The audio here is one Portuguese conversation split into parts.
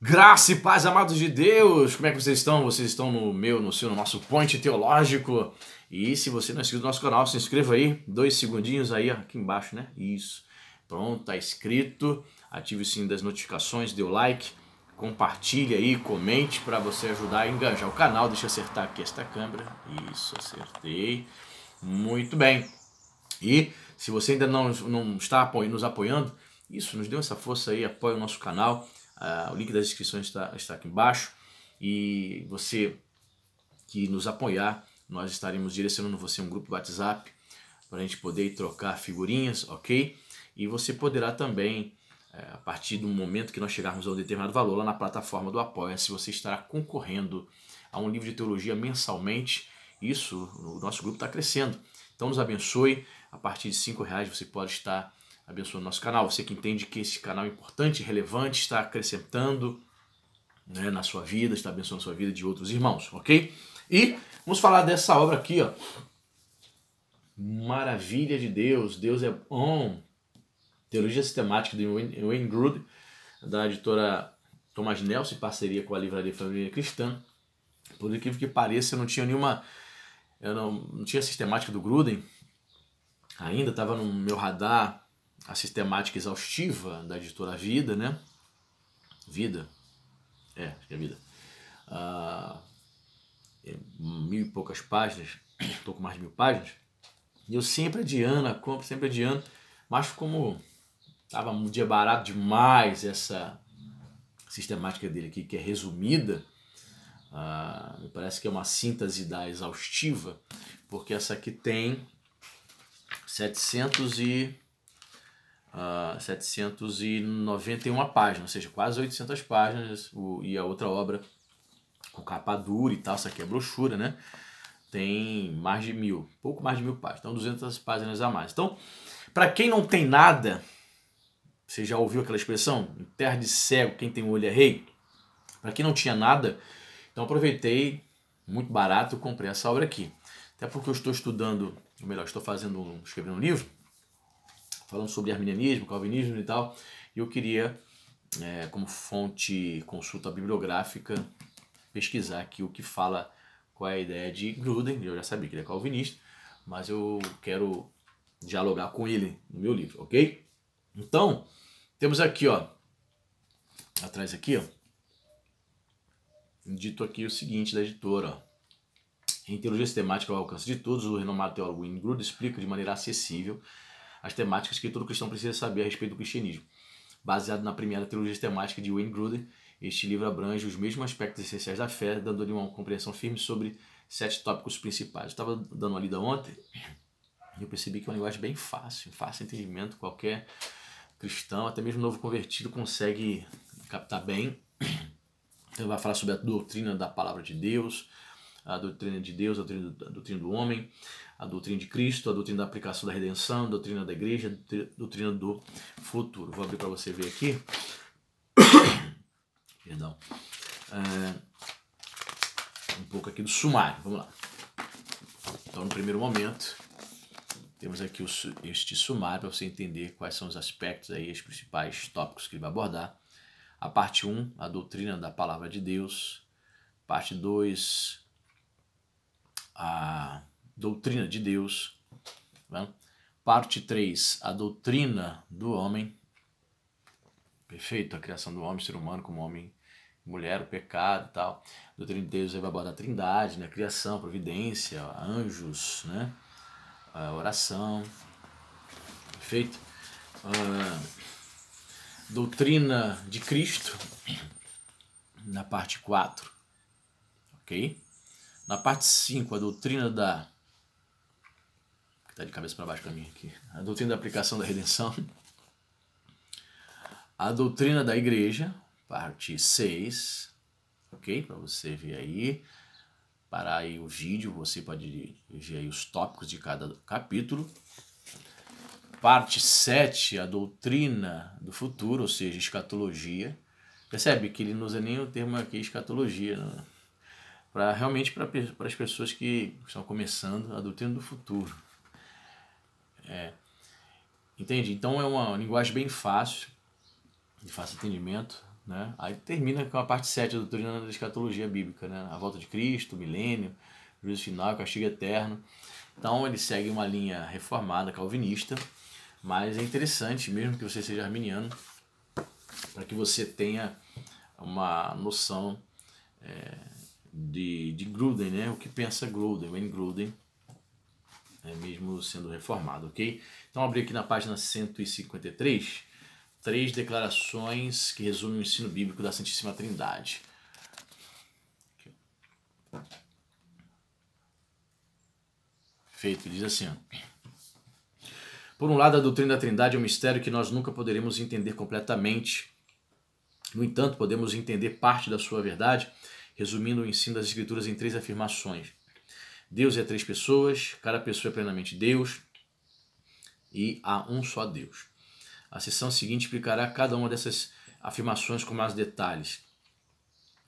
Graça e paz, amados de Deus! Como é que vocês estão? Vocês estão no meu, no seu, no nosso Ponte Teológico. E se você não é inscrito no nosso canal, se inscreva aí. Dois segundinhos aí, aqui embaixo, né? Isso. Pronto, tá inscrito. Ative o sininho das notificações, dê o like, compartilhe aí, comente para você ajudar a engajar o canal. Deixa eu acertar aqui esta câmera. Isso, acertei. Muito bem. E se você ainda não, não está nos apoiando, isso, nos dê essa força aí, apoie o nosso canal ah, o link das inscrições está, está aqui embaixo. E você que nos apoiar, nós estaremos direcionando você um grupo WhatsApp para a gente poder trocar figurinhas, ok? E você poderá também, eh, a partir do momento que nós chegarmos a um determinado valor, lá na plataforma do Apoia-se, você estará concorrendo a um livro de teologia mensalmente. Isso, o nosso grupo está crescendo. Então nos abençoe. A partir de R$ reais você pode estar abençoa o nosso canal. Você que entende que esse canal é importante, relevante, está acrescentando né, na sua vida, está abençoando a sua vida de outros irmãos, ok? E vamos falar dessa obra aqui, ó. Maravilha de Deus, Deus é bom. Teologia Sistemática de Wayne Grud, da editora Thomas Nelson, em parceria com a Livraria Família Cristã. Por incrível que pareça, eu não tinha nenhuma. Eu não, não tinha sistemática do Gruden ainda, estava no meu radar a sistemática exaustiva da editora Vida, né? Vida, é, acho que é Vida. Ah, é mil e poucas páginas, estou com mais de mil páginas. E eu sempre adiando a compra, sempre adiando, mas como estava um dia barato demais essa sistemática dele aqui, que é resumida, ah, me parece que é uma síntese da exaustiva, porque essa aqui tem 700 e 791 ah, páginas, ou seja, quase 800 páginas, o, e a outra obra com capa dura e tal, essa aqui é brochura, né? Tem mais de mil, pouco mais de mil páginas, então 200 páginas a mais. Então, para quem não tem nada, você já ouviu aquela expressão? Em terra de cego, quem tem olho é rei? Para quem não tinha nada, então aproveitei, muito barato, comprei essa obra aqui. Até porque eu estou estudando, ou melhor, estou fazendo, escrevendo um livro, falando sobre arminianismo, calvinismo e tal, e eu queria, é, como fonte consulta bibliográfica, pesquisar aqui o que fala qual é a ideia de Gruden, eu já sabia que ele é calvinista, mas eu quero dialogar com ele no meu livro, ok? Então, temos aqui, ó, atrás aqui, ó, dito aqui o seguinte da editora, ó. Em teologia sistemática ao alcance de todos, o renomado teólogo Gruden explica de maneira acessível as temáticas que todo cristão precisa saber a respeito do cristianismo. Baseado na primeira trilogia temática de Wayne Grudem, este livro abrange os mesmos aspectos essenciais da fé, dando-lhe uma compreensão firme sobre sete tópicos principais. Eu estava dando uma lida ontem e eu percebi que é uma linguagem bem fácil, fácil entendimento, qualquer cristão, até mesmo novo convertido, consegue captar bem. Então, vai falar sobre a doutrina da palavra de Deus, a doutrina de Deus, a doutrina do, a doutrina do homem, a doutrina de Cristo, a doutrina da aplicação da redenção, a doutrina da igreja, a doutrina do futuro. Vou abrir para você ver aqui. Perdão. É, um pouco aqui do sumário. Vamos lá. Então, no primeiro momento, temos aqui este sumário para você entender quais são os aspectos aí, os principais tópicos que ele vai abordar. A parte 1, a doutrina da palavra de Deus. Parte 2, a doutrina de Deus. Né? Parte 3, a doutrina do homem. Perfeito, a criação do homem, ser humano como homem mulher, o pecado e tal. A doutrina de Deus vai abordar a trindade, né? A criação, providência, anjos, né? A oração. Perfeito? Ah, doutrina de Cristo, na parte 4. Ok? Na parte 5, a doutrina da. que está de cabeça para baixo para mim aqui. A doutrina da aplicação da redenção. A doutrina da igreja, parte 6. Ok? Para você ver aí. Parar aí o vídeo, você pode ver aí os tópicos de cada capítulo. Parte 7, a doutrina do futuro, ou seja, escatologia. Percebe que ele não usa nem o termo aqui escatologia, não né? para realmente para as pessoas que estão começando a doutrina do futuro. É, entende? Então é uma linguagem bem fácil, de fácil entendimento. Né? Aí termina com a parte 7 da doutrina da escatologia bíblica, né? a volta de Cristo, o milênio, o juízo final, o castigo eterno. Então ele segue uma linha reformada, calvinista, mas é interessante, mesmo que você seja arminiano, para que você tenha uma noção é, de, de Gruden, né? O que pensa Gruden, Wayne Gruden, né? mesmo sendo reformado, ok? Então, abri aqui na página 153 três declarações que resumem o ensino bíblico da Santíssima Trindade. Feito, diz assim. Por um lado, a doutrina da Trindade é um mistério que nós nunca poderemos entender completamente. No entanto, podemos entender parte da sua verdade resumindo o ensino das Escrituras em três afirmações. Deus é três pessoas, cada pessoa é plenamente Deus e há um só Deus. A sessão seguinte explicará cada uma dessas afirmações com mais detalhes.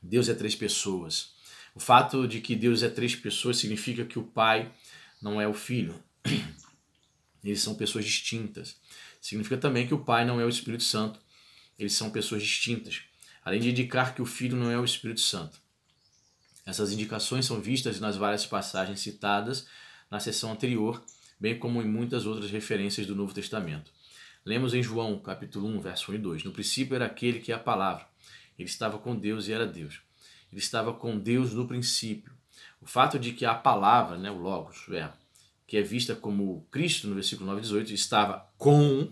Deus é três pessoas. O fato de que Deus é três pessoas significa que o Pai não é o Filho. Eles são pessoas distintas. Significa também que o Pai não é o Espírito Santo. Eles são pessoas distintas. Além de indicar que o Filho não é o Espírito Santo. Essas indicações são vistas nas várias passagens citadas na sessão anterior, bem como em muitas outras referências do Novo Testamento. Lemos em João, capítulo 1, verso 1 e 2: No princípio era aquele que é a palavra. Ele estava com Deus e era Deus. Ele estava com Deus no princípio. O fato de que a palavra, né, o Logos, é, que é vista como Cristo no versículo 9 e 18, estava com,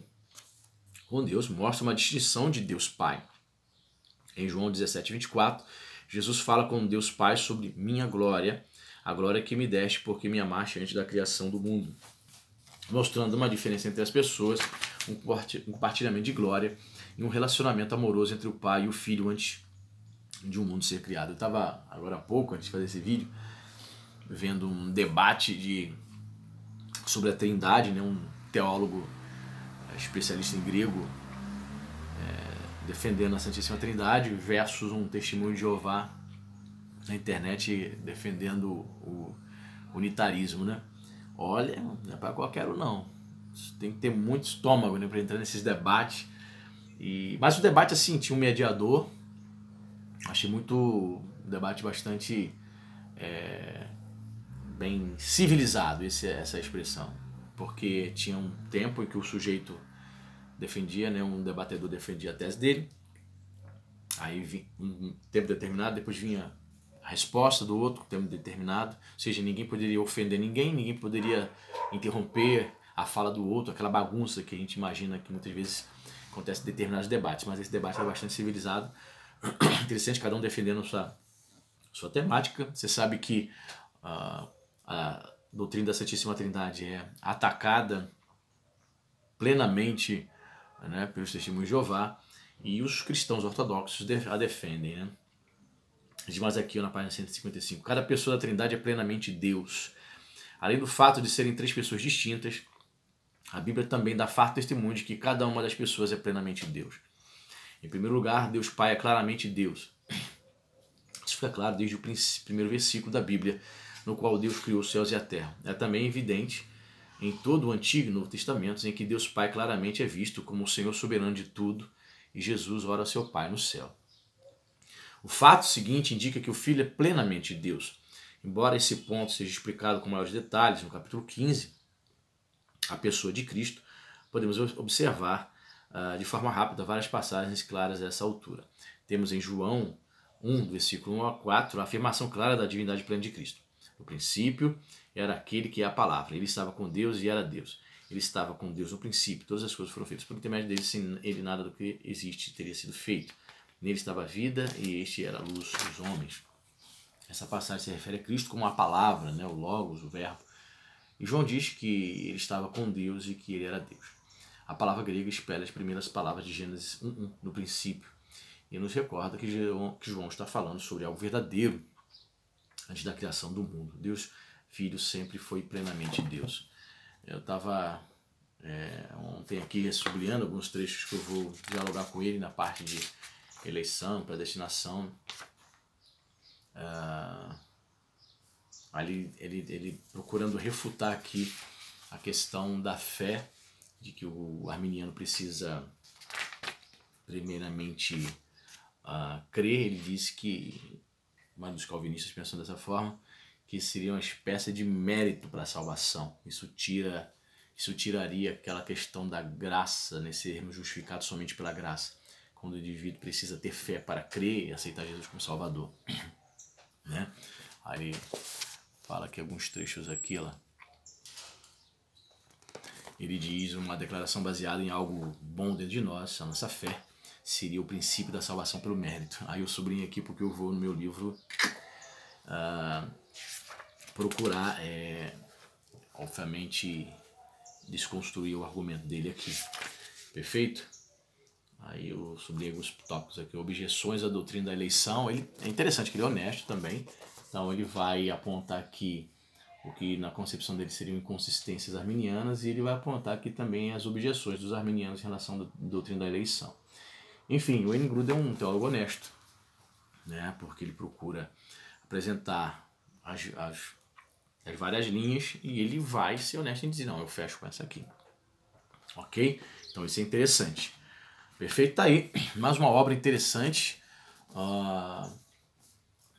com Deus, mostra uma distinção de Deus Pai. Em João 17, 24, Jesus fala com Deus Pai sobre minha glória, a glória que me deste porque me amaste antes da criação do mundo. Mostrando uma diferença entre as pessoas, um compartilhamento de glória e um relacionamento amoroso entre o pai e o filho antes de um mundo ser criado. Eu estava agora há pouco, antes de fazer esse vídeo, vendo um debate de, sobre a trindade, né? um teólogo eh, especialista em grego, defendendo a Santíssima Trindade versus um testemunho de Jeová na internet defendendo o unitarismo, né? Olha, não é para qualquer um não. Tem que ter muito estômago né, para entrar nesses debates. E, mas o debate, assim, tinha um mediador. Achei muito. Um debate bastante. É, bem civilizado, esse, essa expressão. Porque tinha um tempo em que o sujeito defendia, né, um debatedor defendia a tese dele, aí vinha um tempo determinado, depois vinha a resposta do outro, um tempo determinado, ou seja, ninguém poderia ofender ninguém, ninguém poderia interromper a fala do outro, aquela bagunça que a gente imagina que muitas vezes acontece em determinados debates, mas esse debate era bastante civilizado, interessante, cada um defendendo sua, sua temática. Você sabe que uh, a doutrina da Santíssima Trindade é atacada plenamente né, pelos testemunhos de Jeová, e os cristãos ortodoxos a defendem. Né? Diz mais aqui na página 155: Cada pessoa da Trindade é plenamente Deus. Além do fato de serem três pessoas distintas, a Bíblia também dá farto testemunho de que cada uma das pessoas é plenamente Deus. Em primeiro lugar, Deus Pai é claramente Deus. Isso fica claro desde o primeiro versículo da Bíblia, no qual Deus criou os céus e a terra. É também evidente em todo o Antigo e Novo Testamento, em que Deus Pai claramente é visto como o Senhor soberano de tudo e Jesus ora a seu Pai no céu. O fato seguinte indica que o Filho é plenamente Deus. Embora esse ponto seja explicado com maiores detalhes no capítulo 15, a pessoa de Cristo, podemos observar ah, de forma rápida várias passagens claras a essa altura. Temos em João 1, versículo 1 a 4, a afirmação clara da divindade plena de Cristo. No princípio era aquele que é a palavra. Ele estava com Deus e era Deus. Ele estava com Deus no princípio. Todas as coisas foram feitas por intermédio dele. Sem ele nada do que existe teria sido feito. Nele estava a vida e este era a luz dos homens. Essa passagem se refere a Cristo como a palavra, né? o Logos, o Verbo. E João diz que ele estava com Deus e que ele era Deus. A palavra grega espelha as primeiras palavras de Gênesis 1 no princípio. E nos recorda que João, que João está falando sobre algo verdadeiro, antes da criação do mundo. Deus Filho sempre foi plenamente Deus. Eu estava é, ontem aqui ressubliando alguns trechos que eu vou dialogar com ele na parte de eleição, predestinação. Ah, ali ele, ele procurando refutar aqui a questão da fé, de que o arminiano precisa primeiramente ah, crer. Ele diz que mas os calvinistas pensam dessa forma, que seria uma espécie de mérito para a salvação. Isso tira isso tiraria aquela questão da graça, né, sermos justificados somente pela graça, quando o indivíduo precisa ter fé para crer e aceitar Jesus como Salvador. né? Aí fala aqui alguns trechos aqui, lá. Ele diz uma declaração baseada em algo bom dentro de nós, a nossa fé, seria o princípio da salvação pelo mérito. Aí eu sobrinho aqui porque eu vou no meu livro uh, procurar, é, obviamente, desconstruir o argumento dele aqui. Perfeito? Aí eu sobrinho alguns tópicos aqui. Objeções à doutrina da eleição. Ele, é interessante que ele é honesto também. Então ele vai apontar aqui o que na concepção dele seriam inconsistências arminianas e ele vai apontar aqui também as objeções dos arminianos em relação à doutrina da eleição. Enfim, o Engrud é um teólogo honesto, né? porque ele procura apresentar as, as, as várias linhas e ele vai ser honesto em dizer, não, eu fecho com essa aqui. Ok? Então isso é interessante. Perfeito, tá aí. Mais uma obra interessante, uh,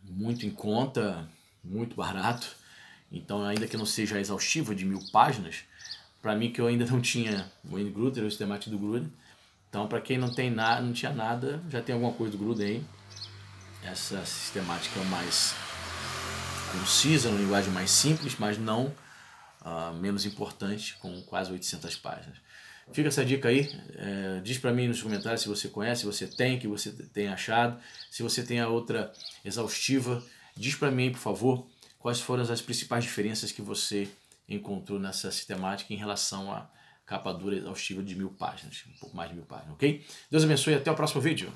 muito em conta, muito barato. Então, ainda que não seja exaustiva de mil páginas, para mim que eu ainda não tinha o Wayne Grutter, o sistemático do Gruder então, para quem não tem nada, não tinha nada, já tem alguma coisa do Gruden. Essa sistemática é mais concisa, uma linguagem mais simples, mas não uh, menos importante, com quase 800 páginas. Fica essa dica aí. É, diz para mim nos comentários se você conhece, se você tem, que você tem achado. Se você tem a outra exaustiva, diz para mim, por favor, quais foram as principais diferenças que você encontrou nessa sistemática em relação a capa dura exaustiva de mil páginas, um pouco mais de mil páginas, ok? Deus abençoe e até o próximo vídeo.